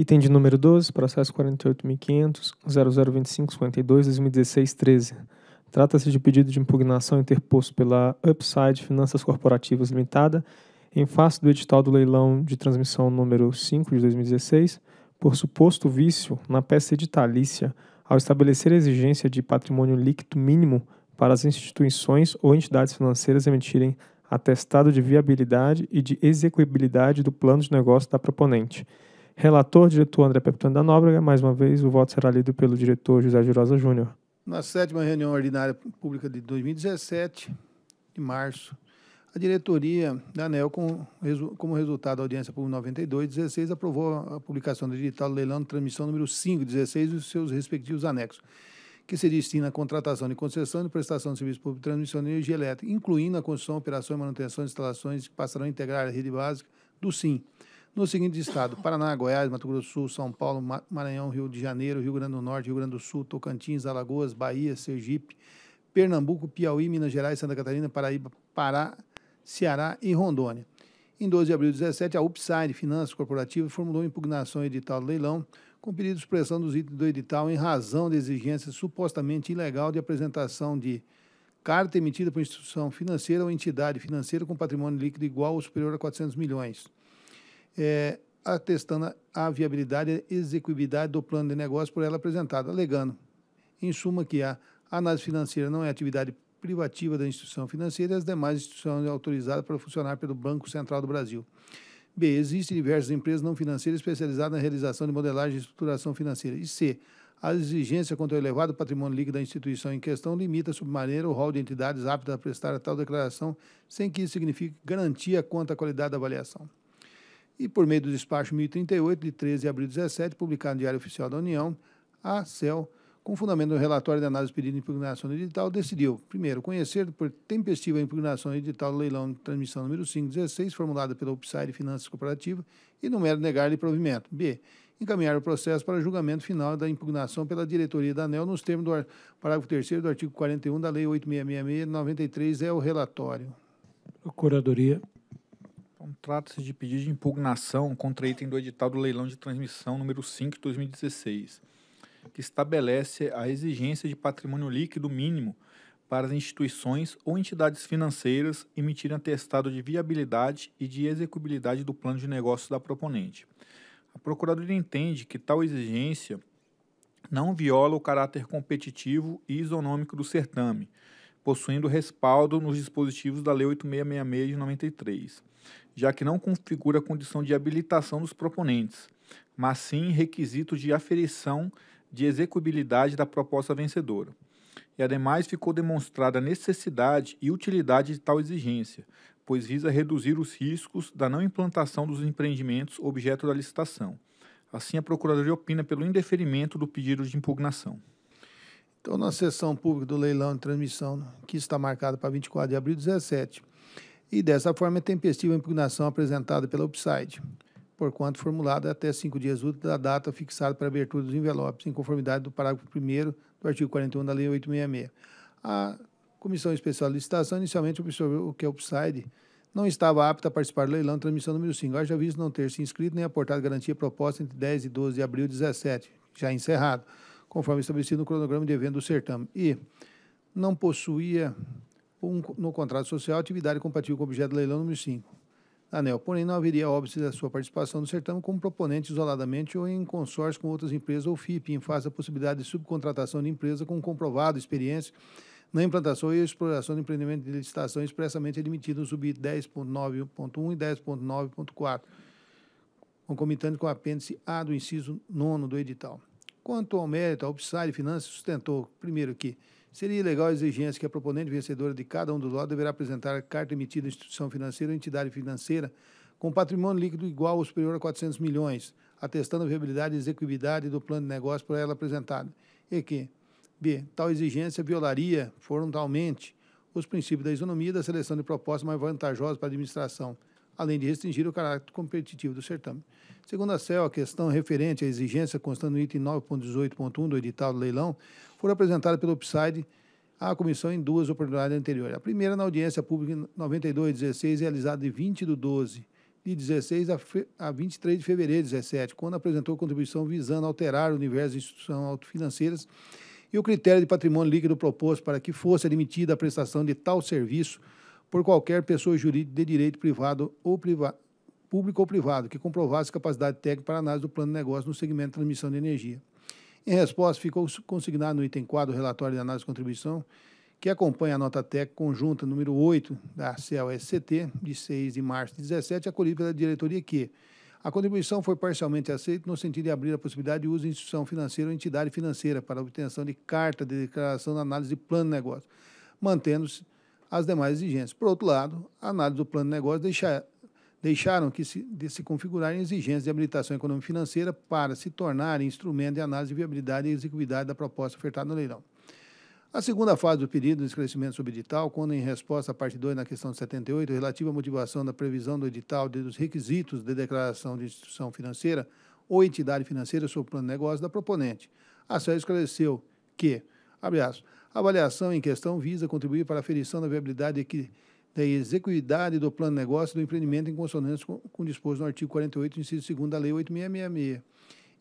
Item de número 12, processo 48.500.0025.52.2016.13. 2016 13 Trata-se de pedido de impugnação interposto pela Upside Finanças Corporativas Limitada em face do edital do leilão de transmissão número 5 de 2016 por suposto vício na peça editalícia ao estabelecer a exigência de patrimônio líquido mínimo para as instituições ou entidades financeiras emitirem atestado de viabilidade e de execuibilidade do plano de negócio da proponente – Relator, diretor André Pepitone da Nóbrega. Mais uma vez, o voto será lido pelo diretor José Girosa Júnior. Na sétima reunião ordinária pública de 2017, de março, a diretoria da ANEL, com, como resultado da audiência pública 92, 16, aprovou a publicação do edital leilão de transmissão número 5, 16 e os seus respectivos anexos, que se destina à contratação de concessão e prestação de serviço público de transmissão de energia elétrica, incluindo a construção, operação e manutenção de instalações que passarão a integrar a rede básica do SIM no seguinte estado: Paraná, Goiás, Mato Grosso do Sul, São Paulo, Maranhão, Rio de Janeiro, Rio Grande do Norte, Rio Grande do Sul, Tocantins, Alagoas, Bahia, Sergipe, Pernambuco, Piauí, Minas Gerais, Santa Catarina, Paraíba, Pará, Ceará e Rondônia. Em 12 de abril de 17, a Upside Finanças Corporativas formulou impugnação edital do leilão com pedido de expressão dos itens do edital em razão de exigência supostamente ilegal de apresentação de carta emitida por instituição financeira ou entidade financeira com patrimônio líquido igual ou superior a 400 milhões é, atestando a viabilidade e execuibilidade do plano de negócio por ela apresentado, alegando, em suma, que a análise financeira não é atividade privativa da instituição financeira e as demais instituições autorizadas para funcionar pelo Banco Central do Brasil. B. Existem diversas empresas não financeiras especializadas na realização de modelagem e estruturação financeira. E C. A exigência contra o elevado patrimônio líquido da instituição em questão limita, submaneira, o rol de entidades aptas a prestar a tal declaração, sem que isso signifique garantia quanto à qualidade da avaliação e por meio do despacho 1038, de 13 de abril de 17, publicado no Diário Oficial da União, a CEL, com fundamento no relatório de análise pedido de impugnação edital, decidiu, primeiro, conhecer por tempestiva a impugnação edital do leilão de transmissão número 516, formulada pela UPSAI Finanças Cooperativa, e no mero negar-lhe provimento. B. Encaminhar o processo para julgamento final da impugnação pela diretoria da ANEL nos termos do parágrafo 3 do artigo 41 da Lei 8666-93 é o relatório. Procuradoria. Então, trata-se de pedido de impugnação contra item do edital do leilão de transmissão número 5 de 2016, que estabelece a exigência de patrimônio líquido mínimo para as instituições ou entidades financeiras emitirem atestado de viabilidade e de execuibilidade do plano de negócios da proponente. A Procuradoria entende que tal exigência não viola o caráter competitivo e isonômico do certame, possuindo respaldo nos dispositivos da Lei 8666 de 93, já que não configura condição de habilitação dos proponentes, mas sim requisito de aferição de execuibilidade da proposta vencedora. E, ademais, ficou demonstrada a necessidade e utilidade de tal exigência, pois visa reduzir os riscos da não implantação dos empreendimentos objeto da licitação. Assim, a Procuradoria opina pelo indeferimento do pedido de impugnação. Então, na sessão pública do leilão de transmissão, que está marcada para 24 de abril de 2017 e dessa forma é tempestiva a impugnação apresentada pela UPSIDE, porquanto formulada até cinco dias úteis da data fixada para abertura dos envelopes, em conformidade do parágrafo 1 do artigo 41 da Lei 866. A Comissão Especial de Licitação inicialmente observou que a UPSIDE não estava apta a participar do leilão de transmissão número 5, haja visto não ter se inscrito nem aportado garantia proposta entre 10 e 12 de abril de 2017 já encerrado conforme estabelecido no cronograma de evento do certame. E não possuía um, no contrato social atividade compatível com o objeto do leilão número 5. ANEL, porém não haveria óbvio da sua participação no certame como proponente isoladamente ou em consórcio com outras empresas ou FIP, em face da possibilidade de subcontratação de empresa com comprovado experiência na implantação e exploração de empreendimento de licitação expressamente admitido no sub 10.9.1 e 10.9.4, concomitante com o apêndice A do inciso 9 do edital. Quanto ao mérito, a Upside Finanças sustentou, primeiro, que seria ilegal a exigência que a proponente vencedora de cada um dos lotes deverá apresentar carta emitida à instituição financeira ou entidade financeira com patrimônio líquido igual ou superior a 400 milhões, atestando a viabilidade e executividade do plano de negócio por ela apresentado. E que, b, tal exigência violaria frontalmente os princípios da isonomia e da seleção de propostas mais vantajosas para a administração, além de restringir o caráter competitivo do certame. Segundo a CEL, a questão referente à exigência constando no item 9.18.1 do edital do leilão foi apresentada pelo Upside à comissão em duas oportunidades anteriores. A primeira na audiência pública 9216, realizada de 20 de 12 de 16 a, a 23 de fevereiro de 17, quando apresentou contribuição visando alterar o universo de instituições autofinanceiras e o critério de patrimônio líquido proposto para que fosse admitida a prestação de tal serviço por qualquer pessoa jurídica de direito privado ou privado público ou privado que comprovasse capacidade técnica para análise do plano de negócio no segmento de transmissão de energia. Em resposta, ficou consignado no item 4 do relatório de análise de contribuição que acompanha a nota técnica conjunta número 8 da cel de 6 de março de 17, acolhida pela diretoria que a contribuição foi parcialmente aceita no sentido de abrir a possibilidade de uso de instituição financeira ou entidade financeira para obtenção de carta de declaração de análise de plano de negócio, mantendo-se as demais exigências. Por outro lado, a análise do plano de negócio deixa, deixaram que se, de se configurarem exigências de habilitação econômica financeira para se tornarem instrumento de análise de viabilidade e executividade da proposta ofertada no leilão. A segunda fase do pedido de esclarecimento sobre edital, quando em resposta à parte 2 na questão 78, relativa à motivação da previsão do edital e dos requisitos de declaração de instituição financeira ou entidade financeira sobre o plano de negócio da proponente, a SEL esclareceu que, abre aspas, a avaliação em questão visa contribuir para a aferição da viabilidade e da execuidade do plano de negócio do empreendimento em consonância com, com o disposto no artigo 48, inciso 2 da Lei 8666,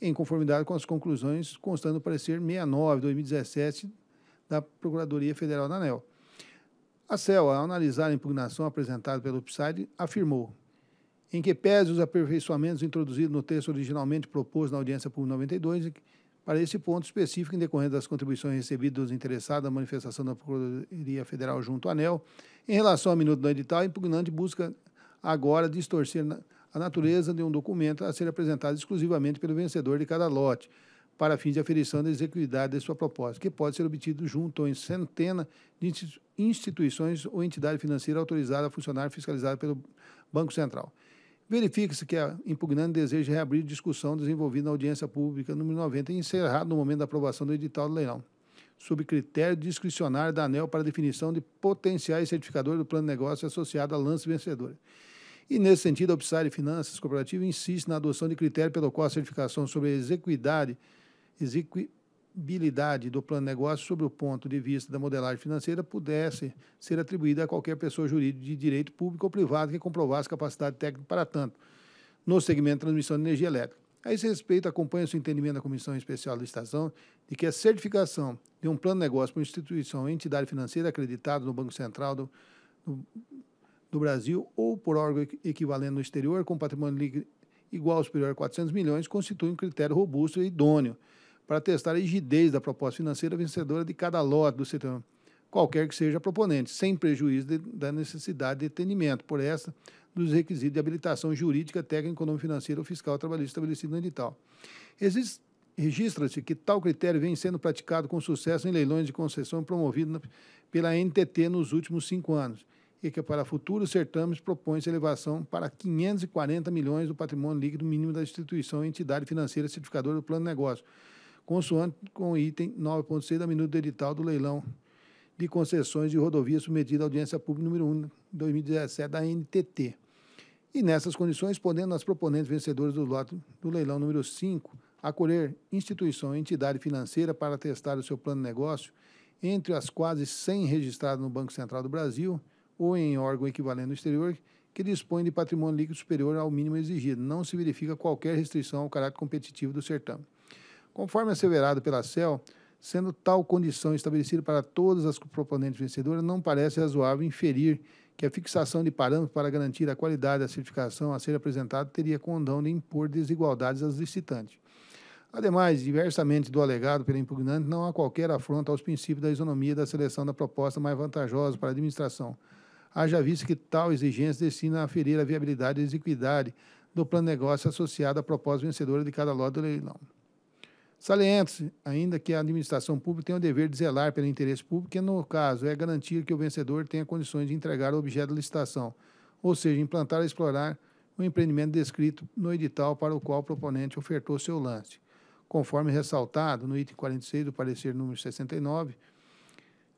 em conformidade com as conclusões constando no parecer 69, 2017, da Procuradoria Federal da ANEL. A CEL, ao analisar a impugnação apresentada pelo Upside afirmou em que pese os aperfeiçoamentos introduzidos no texto originalmente proposto na audiência por 92, para esse ponto específico, em decorrência das contribuições recebidas dos interessados à manifestação da Procuradoria Federal junto à ANEL, em relação ao minuto do edital, é impugnante busca agora distorcer a natureza de um documento a ser apresentado exclusivamente pelo vencedor de cada lote, para fins de aferição da execuidade de sua proposta, que pode ser obtido junto ou em centena de instituições ou entidade financeira autorizada a funcionar fiscalizada pelo Banco Central. Verifique-se que a é impugnante deseja reabrir discussão desenvolvida na audiência pública número 90 e encerrada no momento da aprovação do edital do leilão, sob critério discricionário da ANEL para definição de potenciais certificadores do plano de negócio associado à lance vencedora. E, nesse sentido, a de Finanças Cooperativa insiste na adoção de critério pelo qual a certificação sobre a exequidade, viabilidade do plano de negócio sobre o ponto de vista da modelagem financeira pudesse ser atribuída a qualquer pessoa jurídica de direito público ou privado que comprovasse capacidade técnica para tanto no segmento de transmissão de energia elétrica. A esse respeito, acompanha-se o entendimento da Comissão Especial da Estação de que a certificação de um plano de negócio por instituição ou entidade financeira acreditada no Banco Central do, do, do Brasil ou por órgão equivalente no exterior com patrimônio líquido igual ou superior a 400 milhões constitui um critério robusto e idôneo para testar a rigidez da proposta financeira vencedora de cada lote do setor, qualquer que seja a proponente, sem prejuízo de, da necessidade de atendimento por essa dos requisitos de habilitação jurídica, técnica, econômica, financeira ou fiscal trabalhista estabelecido no edital. Registra-se que tal critério vem sendo praticado com sucesso em leilões de concessão promovidos pela NTT nos últimos cinco anos e que para futuros certames propõe-se elevação para 540 milhões do patrimônio líquido mínimo da instituição e entidade financeira certificadora do plano de negócio, consoante com o item 9.6 da minuta edital do leilão de concessões de rodovias submetido à audiência pública número 1 2017 da NTT. E nessas condições, podendo as proponentes vencedoras do lote do leilão número 5 acolher instituição e entidade financeira para testar o seu plano de negócio, entre as quase 100 registradas no Banco Central do Brasil ou em órgão equivalente no exterior, que dispõe de patrimônio líquido superior ao mínimo exigido. Não se verifica qualquer restrição ao caráter competitivo do certame. Conforme asseverado pela CEL, sendo tal condição estabelecida para todas as proponentes vencedoras, não parece razoável inferir que a fixação de parâmetros para garantir a qualidade da certificação a ser apresentada teria condão de impor desigualdades às licitantes. Ademais, diversamente do alegado pela impugnante, não há qualquer afronta aos princípios da isonomia da seleção da proposta mais vantajosa para a administração, haja visto que tal exigência destina a ferir a viabilidade e equidade do plano de negócio associado à proposta vencedora de cada lote do leilão. Saliente-se ainda que a administração pública tem o dever de zelar pelo interesse público, que no caso é garantir que o vencedor tenha condições de entregar o objeto da licitação, ou seja, implantar e explorar o empreendimento descrito no edital para o qual o proponente ofertou seu lance. Conforme ressaltado no item 46 do parecer número 69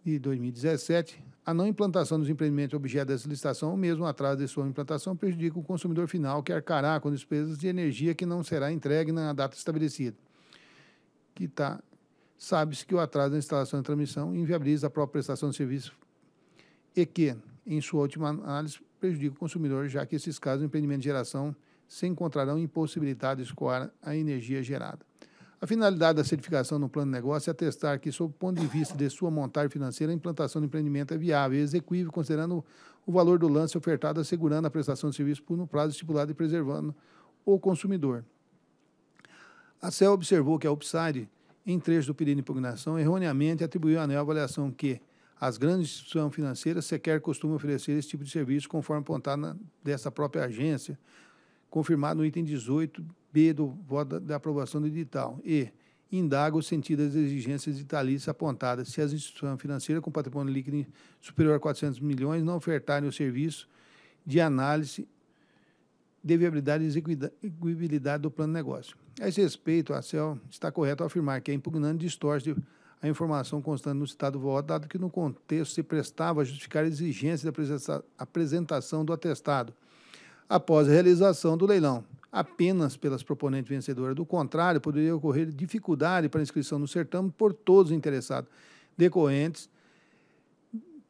de 2017, a não implantação dos empreendimentos objeto dessa licitação, ou mesmo atraso de sua implantação, prejudica o consumidor final, que arcará com despesas de energia que não será entregue na data estabelecida que está, sabe-se que o atraso na instalação de transmissão inviabiliza a própria prestação de serviço e que, em sua última análise, prejudica o consumidor, já que esses casos de empreendimento de geração se encontrarão impossibilitados de escoar a energia gerada. A finalidade da certificação no plano de negócio é atestar que, sob o ponto de vista de sua montagem financeira, a implantação do empreendimento é viável e execuível, considerando o valor do lance ofertado, assegurando a prestação de serviço por um prazo estipulado e preservando o consumidor. A CEL observou que a Upside, em trecho do pedido de impugnação, erroneamente atribuiu à ANEL a avaliação que as grandes instituições financeiras sequer costumam oferecer esse tipo de serviço, conforme apontado na, dessa própria agência, confirmado no item 18b do voto da, da aprovação do edital. E indaga o sentido das exigências vitalícias apontadas se as instituições financeiras com patrimônio líquido superior a 400 milhões não ofertarem o serviço de análise de viabilidade e execuibilidade do plano de negócio. A esse respeito, a CEL está correto afirmar que a é impugnante distorce a informação constante no citado voto, dado que no contexto se prestava a justificar a exigência da apresentação do atestado após a realização do leilão, apenas pelas proponentes vencedoras. Do contrário, poderia ocorrer dificuldade para inscrição no certame por todos os interessados, decorrentes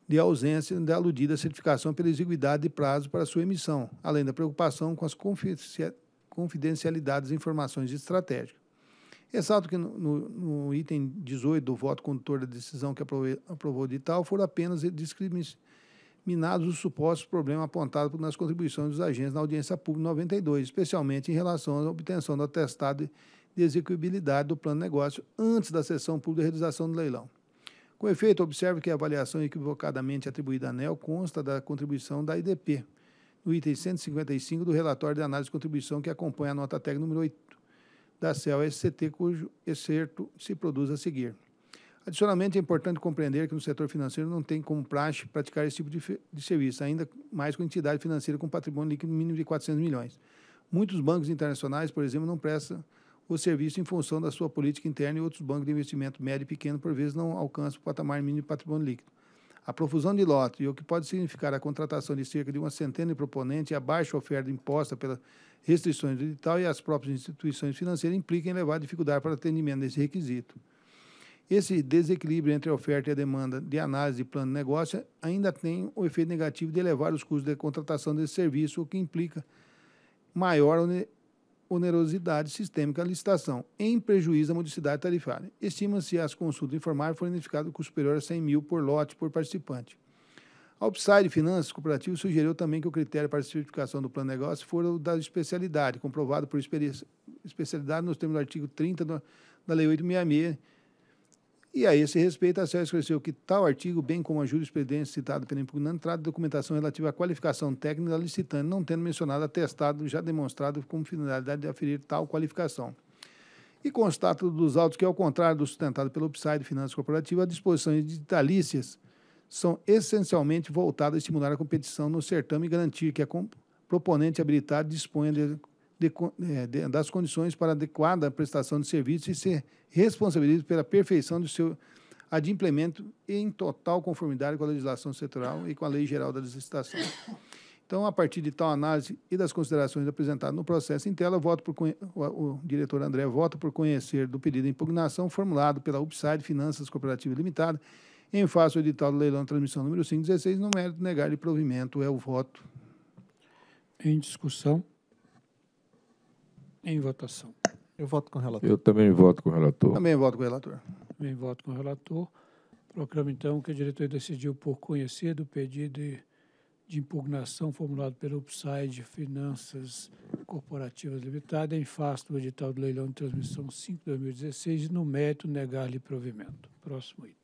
de ausência da aludida certificação pela exiguidade de prazo para sua emissão, além da preocupação com as confidenciais confidencialidade das informações estratégicas. Ressalto que no, no, no, item 18 do voto condutor da decisão que aprovou, aprovou o edital foram apenas discriminados os supostos problemas apontados nas contribuições dos agentes na audiência pública 92, especialmente em relação à obtenção do atestado de execuibilidade do plano de negócio antes da sessão pública de realização do leilão. Com efeito, observe que a avaliação equivocadamente atribuída à ANEL consta da contribuição da IDP, no item 155 do relatório de análise de contribuição que acompanha a nota técnica número 8 da CEL-SCT, cujo excerto se produz a seguir. Adicionalmente, é importante compreender que no setor financeiro não tem como praxe praticar esse tipo de, de serviço, ainda mais com entidade financeira com patrimônio líquido mínimo de 400 milhões. Muitos bancos internacionais, por exemplo, não prestam o serviço em função da sua política interna e outros bancos de investimento médio e pequeno, por vezes, não alcançam o patamar mínimo de patrimônio líquido. A profusão de lotes e o que pode significar a contratação de cerca de uma centena de proponentes e a baixa oferta imposta pelas restrições do edital e as próprias instituições financeiras implica em levar dificuldade para o atendimento desse requisito. Esse desequilíbrio entre a oferta e a demanda de análise de plano de negócio ainda tem o efeito negativo de elevar os custos de contratação desse serviço, o que implica maior onerosidade sistêmica à licitação, em prejuízo à modicidade tarifária. Estima-se as consultas informais foram identificadas com superior a 100 mil por lote por participante. A Upside Finanças Cooperativa sugeriu também que o critério para a certificação do plano de negócio for o da especialidade, comprovado por especialidade nos termos do artigo 30 da Lei 866, e a esse respeito, a SEL esclareceu que tal artigo, bem como a jurisprudência citada pela impugnante, trata de documentação relativa à qualificação técnica da licitante, não tendo mencionado atestado já demonstrado como finalidade de aferir tal qualificação. E constato dos autos que, ao contrário do sustentado pelo PSAI Finanças Corporativas, as disposições ditalícias são essencialmente voltadas a estimular a competição no certame e garantir que a proponente habilitada disponha de de, é, de, das condições para adequada prestação de serviço e ser responsabilizado pela perfeição do seu adimplemento em total conformidade com a legislação setorial e com a Lei Geral da licitações. Então, a partir de tal análise e das considerações apresentadas no processo em tela, voto por, o, o diretor André vota por conhecer do pedido de impugnação formulado pela UPSide Finanças Cooperativas Limitada em face ao edital do leilão de transmissão número 516, no mérito negar de provimento é o voto. Em discussão. Em votação. Eu voto com o relator. Eu também voto com o relator. Também voto com o relator. Também voto com o relator. Proclamo, então, que a diretoria decidiu por conhecer do pedido de, impugnação formulado pelo Upside Finanças Corporativas Limitada em face do edital do leilão de transmissão 5-2016 e, no mérito, negar-lhe provimento. Próximo item.